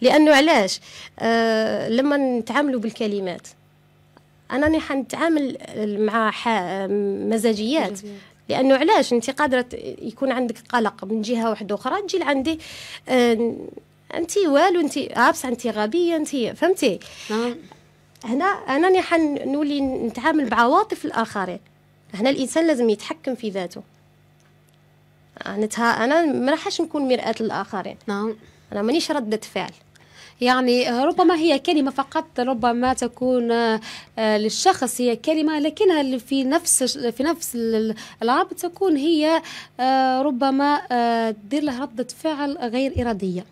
لانه علاش آه لما نتعاملوا بالكلمات انا راني حنتعامل مع مزاجيات لانه علاش انت قادره يكون عندك قلق من جهه واحده اخرى تجي لعندي آه انت والو انت عابس انت غبيه انت فهمتي نعم. هنا انا راني حنولي نتعامل بعواطف الاخرين هنا الانسان لازم يتحكم في ذاته انا انا ما راحش نكون مراه للاخرين نعم انا مانيش رده فعل يعني ربما هي كلمة فقط ربما تكون آه، آه، للشخص هي كلمة لكنها في نفس في نفس العرض تكون هي آه، ربما تدير له ردة فعل غير إرادية